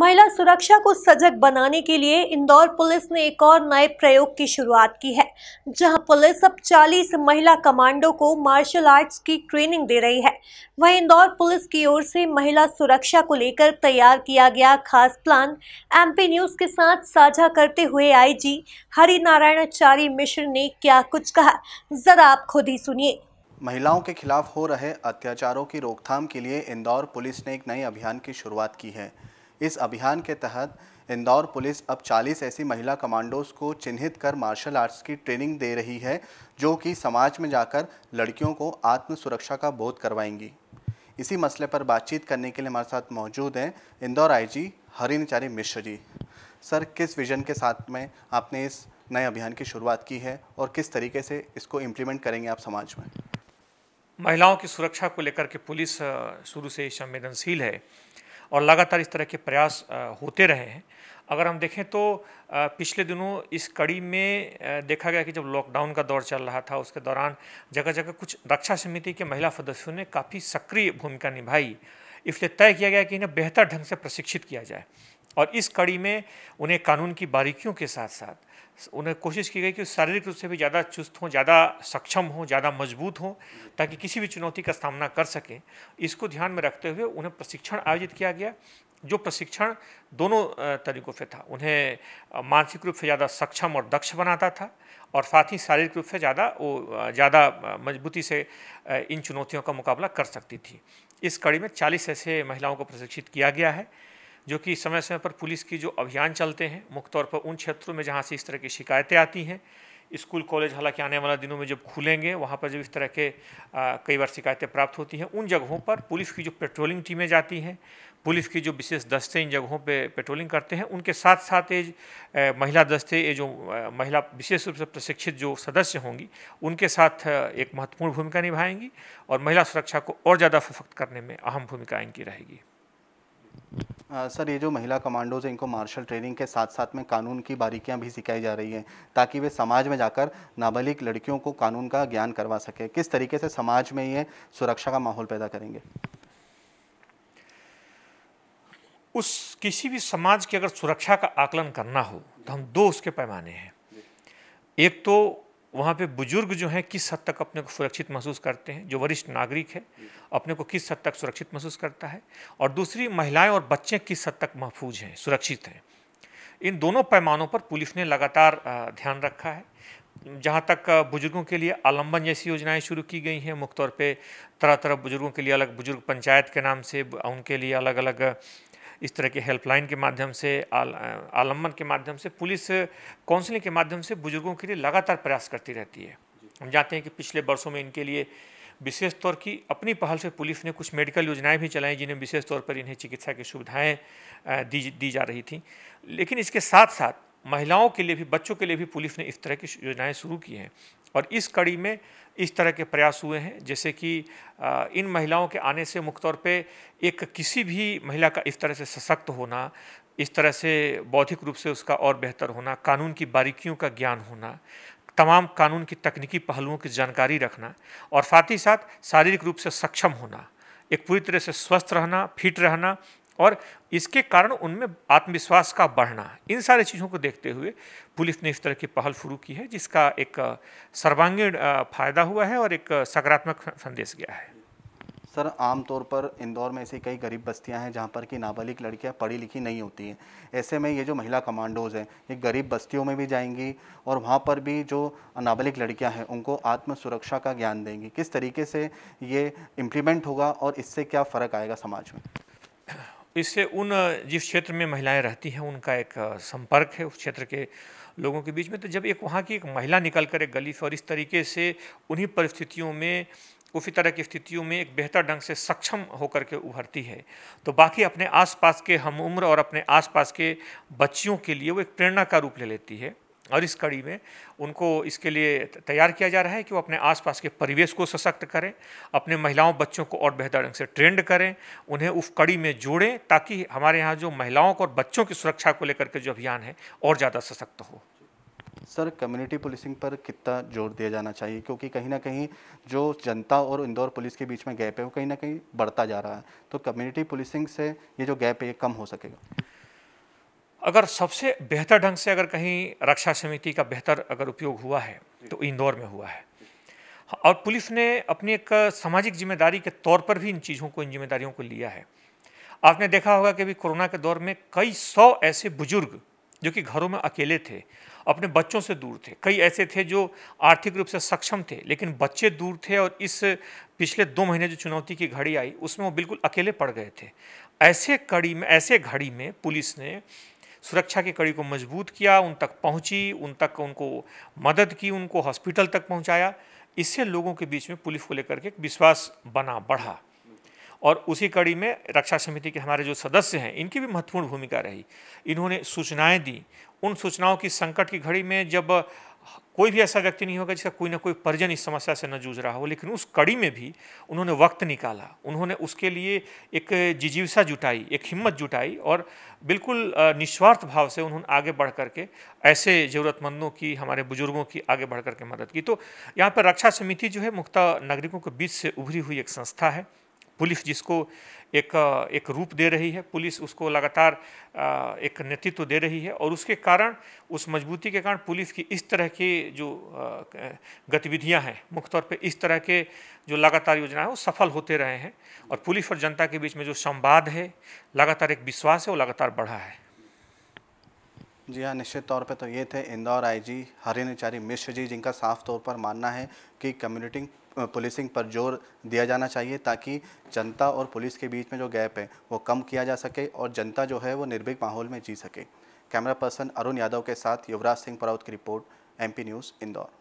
महिला सुरक्षा को सजग बनाने के लिए इंदौर पुलिस ने एक और नए प्रयोग की शुरुआत की है जहां पुलिस अब 40 महिला कमांडो को मार्शल आर्ट्स की ट्रेनिंग दे रही है वहीं इंदौर पुलिस की ओर से महिला सुरक्षा को लेकर तैयार किया गया खास प्लान एमपी न्यूज के साथ साझा करते हुए आईजी हरिनारायणाचारी मिश्र ने क्या कुछ कहा जरा आप खुद ही सुनिए महिलाओं के खिलाफ हो रहे अत्याचारों की रोकथाम के लिए इंदौर पुलिस ने एक नए अभियान की शुरुआत की है इस अभियान के तहत इंदौर पुलिस अब 40 ऐसी महिला कमांडोज को चिन्हित कर मार्शल आर्ट्स की ट्रेनिंग दे रही है जो कि समाज में जाकर लड़कियों को आत्म सुरक्षा का बोध करवाएंगी इसी मसले पर बातचीत करने के लिए हमारे साथ मौजूद हैं इंदौर आईजी हरिनचारी मिश्र जी सर किस विजन के साथ में आपने इस नए अभियान की शुरुआत की है और किस तरीके से इसको इम्प्लीमेंट करेंगे आप समाज में महिलाओं की सुरक्षा को लेकर के पुलिस शुरू से संवेदनशील है और लगातार इस तरह के प्रयास होते रहे हैं अगर हम देखें तो पिछले दिनों इस कड़ी में देखा गया कि जब लॉकडाउन का दौर चल रहा था उसके दौरान जगह जगह कुछ रक्षा समिति के महिला सदस्यों ने काफ़ी सक्रिय भूमिका निभाई इसलिए तय किया गया कि इन्हें बेहतर ढंग से प्रशिक्षित किया जाए और इस कड़ी में उन्हें कानून की बारीकियों के साथ साथ उन्हें कोशिश की गई कि शारीरिक रूप से भी ज़्यादा चुस्त हों ज़्यादा सक्षम हों ज़्यादा मजबूत हों ताकि किसी भी चुनौती का सामना कर सकें इसको ध्यान में रखते हुए उन्हें प्रशिक्षण आयोजित किया गया जो प्रशिक्षण दोनों तरीकों से था उन्हें मानसिक रूप से ज़्यादा सक्षम और दक्ष बनाता था और साथ ही शारीरिक रूप से ज़्यादा वो ज़्यादा मजबूती से इन चुनौतियों का मुकाबला कर सकती थी इस कड़ी में 40 ऐसे महिलाओं को प्रशिक्षित किया गया है जो कि समय समय पर पुलिस की जो अभियान चलते हैं मुख्य तौर पर उन क्षेत्रों में जहाँ से इस तरह की शिकायतें आती हैं स्कूल कॉलेज हालांकि आने वाले दिनों में जब खुलेंगे वहाँ पर जब इस तरह के आ, कई बार शिकायतें प्राप्त होती हैं उन जगहों पर पुलिस की जो पेट्रोलिंग टीमें जाती हैं पुलिस की जो विशेष दस्ते इन जगहों पे पेट्रोलिंग करते हैं उनके साथ साथ ये महिला दस्ते ये जो महिला विशेष रूप से प्रशिक्षित जो सदस्य होंगी उनके साथ एक महत्वपूर्ण भूमिका निभाएंगी और महिला सुरक्षा को और ज़्यादा फफक्त करने में अहम भूमिका इनकी रहेगी आ, सर ये जो महिला कमांडोज हैं इनको मार्शल ट्रेनिंग के साथ साथ में कानून की बारीकियां भी सिखाई जा रही हैं ताकि वे समाज में जाकर नाबालिग लड़कियों को कानून का ज्ञान करवा सके किस तरीके से समाज में ये सुरक्षा का माहौल पैदा करेंगे उस किसी भी समाज की अगर सुरक्षा का आकलन करना हो तो हम दो उसके पैमाने हैं एक तो वहाँ पे बुजुर्ग जो हैं किस हद तक अपने को सुरक्षित महसूस करते हैं जो वरिष्ठ नागरिक है अपने को किस हद तक सुरक्षित महसूस करता है और दूसरी महिलाएं और बच्चे किस हद तक महफूज हैं सुरक्षित हैं इन दोनों पैमानों पर पुलिस ने लगातार ध्यान रखा है जहाँ तक बुजुर्गों के लिए आलम्बन जैसी योजनाएं शुरू की गई हैं मुख्य तौर पर तरह तरह बुजुर्गों के लिए अलग बुजुर्ग पंचायत के नाम से उनके लिए अलग अलग इस तरह के हेल्पलाइन के माध्यम से आल, आलम्बन के माध्यम से पुलिस काउंसलिंग के माध्यम से बुजुर्गों के लिए लगातार प्रयास करती रहती है हम जानते हैं कि पिछले वर्षों में इनके लिए विशेष तौर की अपनी पहल से पुलिस ने कुछ मेडिकल योजनाएं भी चलाई जिन्हें विशेष तौर पर इन्हें चिकित्सा की सुविधाएं दी दी जा रही थी लेकिन इसके साथ साथ महिलाओं के लिए भी बच्चों के लिए भी पुलिस ने इस तरह की योजनाएं शुरू की हैं और इस कड़ी में इस तरह के प्रयास हुए हैं जैसे कि इन महिलाओं के आने से मुख्य तौर पर एक किसी भी महिला का इस तरह से सशक्त होना इस तरह से बौद्धिक रूप से उसका और बेहतर होना कानून की बारीकियों का ज्ञान होना तमाम कानून की तकनीकी पहलुओं की जानकारी रखना और साथ ही साथ शारीरिक रूप से सक्षम होना एक पूरी तरह से स्वस्थ रहना फिट रहना और इसके कारण उनमें आत्मविश्वास का बढ़ना इन सारी चीज़ों को देखते हुए पुलिस ने इस तरह की पहल शुरू की है जिसका एक सर्वांगीण फायदा हुआ है और एक सकारात्मक संदेश गया है सर आमतौर पर इंदौर में ऐसी कई गरीब बस्तियां हैं जहां पर कि नाबालिग लड़कियां पढ़ी लिखी नहीं होती हैं ऐसे में ये जो महिला कमांडोज हैं ये गरीब बस्तियों में भी जाएंगी और वहां पर भी जो नाबालिग लड़कियां हैं उनको आत्म सुरक्षा का ज्ञान देंगी किस तरीके से ये इम्प्लीमेंट होगा और इससे क्या फ़र्क आएगा समाज में इससे उन जिस क्षेत्र में महिलाएं रहती हैं उनका एक संपर्क है उस क्षेत्र के लोगों के बीच में तो जब एक वहाँ की एक महिला निकल कर एक गली से और इस तरीके से उन्हीं परिस्थितियों में उसी तरह की स्थितियों में एक बेहतर ढंग से सक्षम होकर के उभरती है तो बाकी अपने आसपास के हम उम्र और अपने आसपास के बच्चियों के लिए वो एक प्रेरणा का रूप ले लेती है और इस कड़ी में उनको इसके लिए तैयार किया जा रहा है कि वो अपने आसपास के परिवेश को सशक्त करें अपने महिलाओं बच्चों को और बेहतर ढंग से ट्रेंड करें उन्हें उस कड़ी में जोड़ें ताकि हमारे यहाँ जो महिलाओं को और बच्चों की सुरक्षा को लेकर के जो अभियान है और ज़्यादा सशक्त हो सर कम्युनिटी पुलिसिंग पर कितना जोर दिया जाना चाहिए क्योंकि कहीं ना कहीं जो जनता और इंदौर पुलिस के बीच में गैप है वो कहीं ना कहीं बढ़ता जा रहा है तो कम्युनिटी पुलिसिंग से ये जो गैप है ये कम हो सकेगा अगर सबसे बेहतर ढंग से अगर कहीं रक्षा समिति का बेहतर अगर उपयोग हुआ है तो इंदौर में हुआ है और पुलिस ने अपनी एक सामाजिक जिम्मेदारी के तौर पर भी इन चीज़ों को इन जिम्मेदारियों को लिया है आपने देखा होगा कि अभी कोरोना के दौर में कई सौ ऐसे बुजुर्ग जो कि घरों में अकेले थे अपने बच्चों से दूर थे कई ऐसे थे जो आर्थिक रूप से सक्षम थे लेकिन बच्चे दूर थे और इस पिछले दो महीने जो चुनौती की घड़ी आई उसमें वो बिल्कुल अकेले पड़ गए थे ऐसे कड़ी में ऐसे घड़ी में पुलिस ने सुरक्षा की कड़ी को मजबूत किया उन तक पहुंची उन तक उनको मदद की उनको हॉस्पिटल तक पहुंचाया इससे लोगों के बीच में पुलिस को लेकर के एक विश्वास बना बढ़ा और उसी कड़ी में रक्षा समिति के हमारे जो सदस्य हैं इनकी भी महत्वपूर्ण भूमिका रही इन्होंने सूचनाएं दी उन सूचनाओं की संकट की घड़ी में जब कोई भी ऐसा व्यक्ति नहीं होगा जिसका कोई ना कोई परिजन इस समस्या से न जूझ रहा हो लेकिन उस कड़ी में भी उन्होंने वक्त निकाला उन्होंने उसके लिए एक जिजीवसा जुटाई एक हिम्मत जुटाई और बिल्कुल निस्वार्थ भाव से उन्होंने आगे बढ़ करके ऐसे ज़रूरतमंदों की हमारे बुजुर्गों की आगे बढ़ करके मदद की तो यहाँ पर रक्षा समिति जो है मुख्ता नागरिकों के बीच से उभरी हुई एक संस्था है पुलिस जिसको एक एक रूप दे रही है पुलिस उसको लगातार एक नेतृत्व दे रही है और उसके कारण उस मजबूती के कारण पुलिस की इस तरह की जो गतिविधियां हैं मुख्य तौर पर इस तरह के जो लगातार योजना है वो सफल होते रहे हैं और पुलिस और जनता के बीच में जो संवाद है लगातार एक विश्वास है वो लगातार बढ़ा है जी हाँ निश्चित तौर पे तो ये थे इंदौर आईजी हरिनचारी मिश्र जी जिनका साफ तौर पर मानना है कि कम्युनिटी पुलिसिंग पर जोर दिया जाना चाहिए ताकि जनता और पुलिस के बीच में जो गैप है वो कम किया जा सके और जनता जो है वो निर्भीक माहौल में जी सके कैमरा पर्सन अरुण यादव के साथ युवराज सिंह परावत की रिपोर्ट एमपी न्यूज़ इंदौर